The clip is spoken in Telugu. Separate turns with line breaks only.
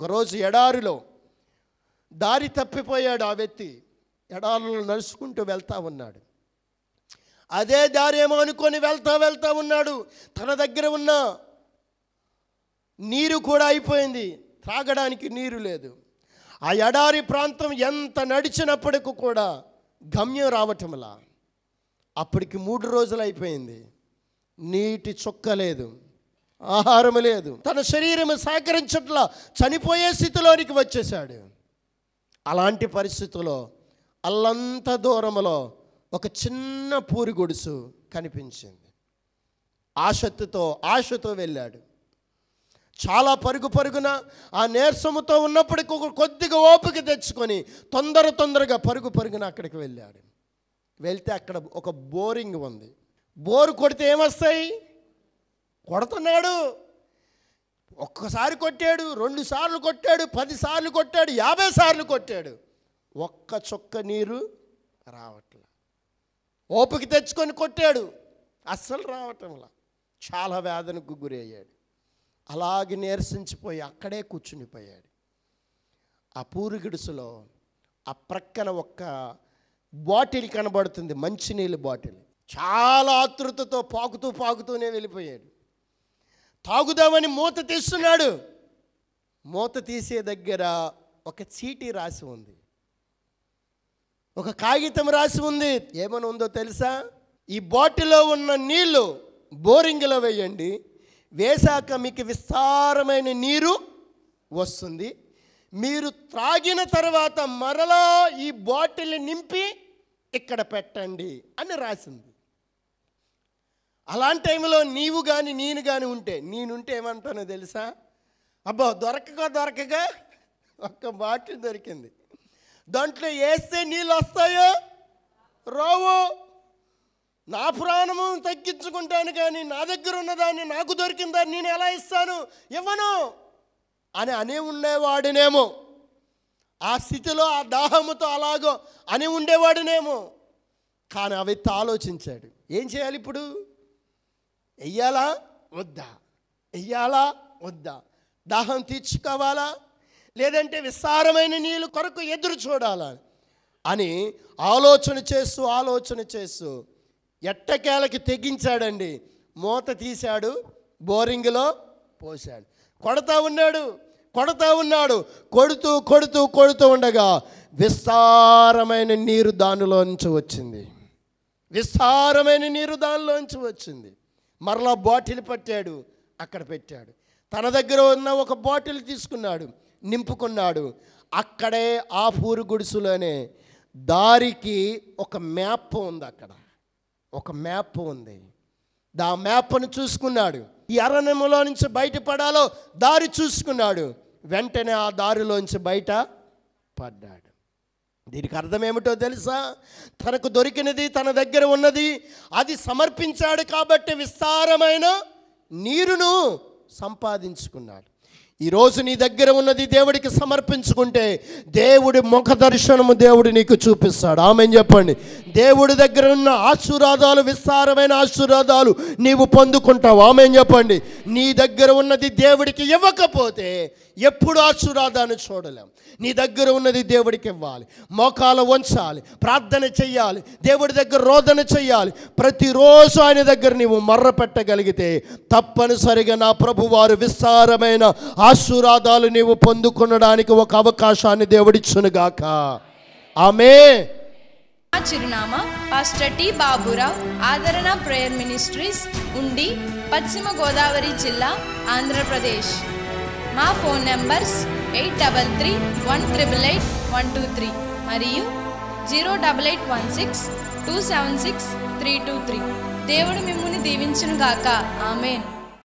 ఒకరోజు ఎడారిలో దారి తప్పిపోయాడు ఆ వ్యక్తి ఎడారులు నడుచుకుంటూ వెళ్తూ ఉన్నాడు అదే దారి ఏమో అనుకొని వెళ్తా వెళ్తా ఉన్నాడు తన దగ్గర ఉన్న నీరు కూడా అయిపోయింది త్రాగడానికి నీరు లేదు ఆ ఎడారి ప్రాంతం ఎంత నడిచినప్పటికీ కూడా గమ్యం రావటంలా అప్పటికి మూడు రోజులు అయిపోయింది నీటి చుక్క లేదు ఆహారం లేదు తన శరీరం సహకరించట్లా చనిపోయే స్థితిలోనికి వచ్చేసాడు అలాంటి పరిస్థితుల్లో అల్లంత దూరంలో ఒక చిన్న పూరి గుడుసు కనిపించింది ఆశత్తుతో ఆశతో వెళ్ళాడు చాలా పరుగు పరుగున ఆ నీరసముతో ఉన్నప్పటికీ కొద్దిగా ఓపిక తెచ్చుకొని తొందర తొందరగా పరుగు పరుగున అక్కడికి వెళ్ళాడు వెళ్తే అక్కడ ఒక బోరింగ్ ఉంది బోరు కొడితే ఏమొస్తాయి కొడుతున్నాడు ఒక్కసారి కొట్టాడు రెండు సార్లు కొట్టాడు పదిసార్లు కొట్టాడు యాభై సార్లు కొట్టాడు ఒక్క చుక్క నీరు రావట్లా ఓపిక తెచ్చుకొని కొట్టాడు అస్సలు రావటంలా చాలా వేదనకు గురయ్యాడు అలాగే నీరసించిపోయి అక్కడే కూర్చునిపోయాడు ఆ పూరిగిడుసులో ఆ ప్రక్కన ఒక్క బాటిల్ కనబడుతుంది మంచినీళ్ళ బాటిల్ చాలా ఆతృతతో పాకుతూ పాకుతూనే వెళ్ళిపోయాడు తాగుదామని మూత తీస్తున్నాడు మూత తీసే దగ్గర ఒక చీటీ రాసి ఉంది ఒక కాగితం రాసి ఉంది ఏమని ఉందో తెలుసా ఈ బాటిల్లో ఉన్న నీళ్ళు బోరింగ్లో వేయండి వేశాక మీకు విస్తారమైన నీరు వస్తుంది మీరు త్రాగిన తర్వాత మరలా ఈ బాటిల్ నింపి ఇక్కడ పెట్టండి అని రాసింది అలాంటి టైంలో నీవు కానీ నేను కానీ ఉంటే నేనుంటే ఏమంటానో తెలుసా అబ్బో దొరకక దొరకగా ఒక్క బాటిల్ దొరికింది దాంట్లో వేస్తే నీళ్ళు వస్తాయో రావు నా ప్రాణము తగ్గించుకుంటాను కానీ నా దగ్గర ఉన్నదాన్ని నాకు దొరికిందా నేను ఎలా ఇస్తాను ఇవ్వను అని అని ఉండేవాడినేమో ఆ స్థితిలో ఆ దాహముతో అలాగో అని ఉండేవాడినేమో కానీ అవి ఆలోచించాడు ఏం చేయాలి ఇప్పుడు వెయ్యాలా వద్దా వెయ్యాలా వద్దా దాహం తీర్చుకోవాలా లేదంటే విస్తారమైన నీళ్ళు కొరకు ఎదురు చూడాలా అని ఆలోచన చేస్తూ ఆలోచన చేస్తూ ఎట్టకేలకి తెగించాడండి మూత తీశాడు బోరింగ్లో పోశాడు కొడతా ఉన్నాడు కొడతా ఉన్నాడు కొడుతూ కొడుతూ కొడుతూ ఉండగా విస్తారమైన నీరు దానిలోంచి వచ్చింది విస్తారమైన నీరు దానిలోంచి వచ్చింది మరలా బాటిల్ పట్టాడు అక్కడ పెట్టాడు తన దగ్గర ఉన్న ఒక బాటిల్ తీసుకున్నాడు నింపుకున్నాడు అక్కడే ఆ పూరు గుడిసులోనే దారికి ఒక మ్యాప్ ఉంది అక్కడ ఒక మ్యాప్ ఉంది దా మ్యాప్ను చూసుకున్నాడు ఈ అరణ్యములో నుంచి బయటపడాలో దారి చూసుకున్నాడు వెంటనే ఆ దారిలోంచి బయట పడ్డాడు దీనికి అర్థం ఏమిటో తెలుసా తనకు దొరికినది తన దగ్గర ఉన్నది అది సమర్పించాడు కాబట్టి విస్తారమైన నీరును సంపాదించుకున్నాడు ఈరోజు నీ దగ్గర ఉన్నది దేవుడికి సమర్పించుకుంటే దేవుడి ముఖ దర్శనము దేవుడు నీకు చూపిస్తాడు ఆమె చెప్పండి దేవుడి దగ్గర ఉన్న ఆశీర్వాదాలు విస్తారమైన ఆశీర్వాదాలు నీవు పొందుకుంటావు ఆమె చెప్పండి నీ దగ్గర ఉన్నది దేవుడికి ఇవ్వకపోతే ఎప్పుడు ఆశీర్వాదాన్ని చూడలేం నీ దగ్గర ఉన్నది దేవుడికి ఇవ్వాలి మోకాలు వంచాలి ప్రార్థన చెయ్యాలి దేవుడి దగ్గర రోదన చెయ్యాలి ప్రతిరోజు ఆయన దగ్గర నీవు మర్ర పెట్టగలిగితే తప్పనిసరిగా నా ప్రభు వారు విస్తారమైన ఆశీర్వాదాలు నీవు పొందుకునడానికి ఒక అవకాశాన్ని దేవుడిచ్చునుగాక ఆమె మా చిరునామా పాస్టర్ టి బాబురావు ఆదరణ ప్రేయర్ మినిస్ట్రీస్ ఉండి పశ్చిమ గోదావరి జిల్లా ఆంధ్రప్రదేశ్ మా phone numbers eight double three one triple eight one two three మరియు zero double eight one six two seven six three two three దేవుడు మిమ్మల్ని గాక ఆమెన్